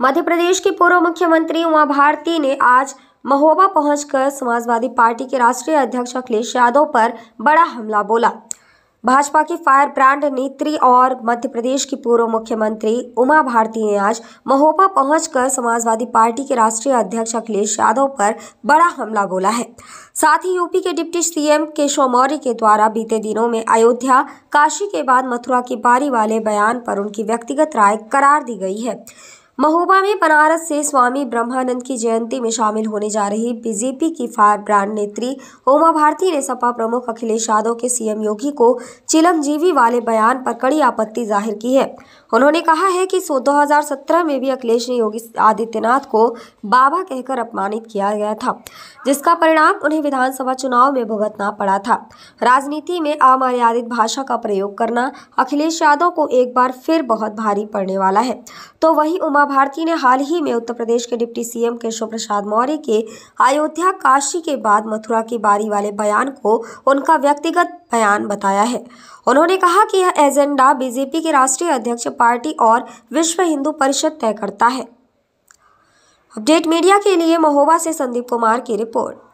मध्य प्रदेश के पूर्व मुख्यमंत्री उमा भारती ने आज महोबा पहुंचकर समाजवादी पार्टी के राष्ट्रीय अध्यक्ष अखिलेश यादव पर बड़ा हमला बोला भाजपा की फायर ब्रांड नेत्री और मध्य प्रदेश की पूर्व मुख्यमंत्री उमा भारती ने आज महोबा पहुंचकर समाजवादी पार्टी के राष्ट्रीय अध्यक्ष अखिलेश यादव पर बड़ा हमला बोला है साथ ही यूपी के डिप्टी सीएम केशव मौर्य के द्वारा बीते दिनों में अयोध्या काशी के बाद मथुरा की बारी वाले बयान पर उनकी व्यक्तिगत राय करार दी गई है महोबा में बनारस से स्वामी ब्रह्मानंद की जयंती में शामिल होने जा रही बीजेपी की फायर ब्रांड नेत्री ओमा भारती ने सपा प्रमुख अखिलेश यादव के सीएम योगी को चिलमजीवी वाले बयान पर कड़ी आपत्ति जाहिर की है उन्होंने कहा है कि 2017 में भी अखिलेश ने योगी आदित्यनाथ को बाबा कहकर अपमानित किया गया था जिसका परिणाम उन्हें विधानसभा चुनाव में भुगतना पड़ा था राजनीति में अमर्यादित भाषा का प्रयोग करना अखिलेश यादव को एक बार फिर बहुत भारी पड़ने वाला है तो वहीं उमा भारती ने हाल ही में उत्तर प्रदेश के डिप्टी सीएम केशव प्रसाद मौर्य के अयोध्या काशी के बाद मथुरा की बारी वाले बयान को उनका व्यक्तिगत बयान बताया है उन्होंने कहा कि यह एजेंडा बीजेपी के राष्ट्रीय अध्यक्ष पार्टी और विश्व हिंदू परिषद तय करता है अपडेट मीडिया के लिए महोबा से संदीप कुमार की रिपोर्ट